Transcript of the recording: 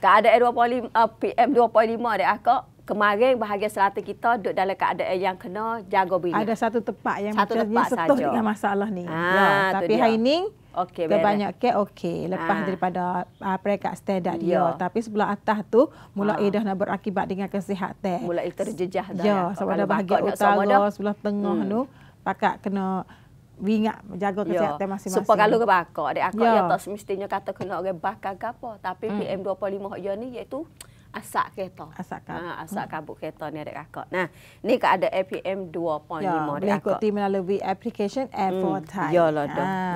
Keadaan 2.5 uh, PM 2.5 dia akak kemarin bahagian selatan kita duduk dalam keadaan yang kena jaga bila. Ada satu tempat yang satu macam tempat setuh dengan masalah ni. Ah, ya, tapi dia. hari ni Okey, banyak ke okey lepas ah. daripada uh, ah, peringkat standard dia. Ya. Tapi sebelah atas tu mulai ah. dah nak berakibat dengan kesihatan. mulai terjejah dah. Ya, ya. sebab ada bahagian utara, sebelah tengah hmm. tu pakak kena ingat menjaga ya. kesihatan yeah. masing-masing. Supaya kalau ke bakar, ada akak yeah. yang tak semestinya kata kena orang bakar ke apa. Tapi hmm. PM25 yang ni iaitu asak kereta. Asak kabut. Ha, asak hmm. kabut kereta ni ada akak. Nah, ni ke ada APM 2.5 ya, ada akak. Ya, melalui application F4 hmm. time. Ya, lah. Ha.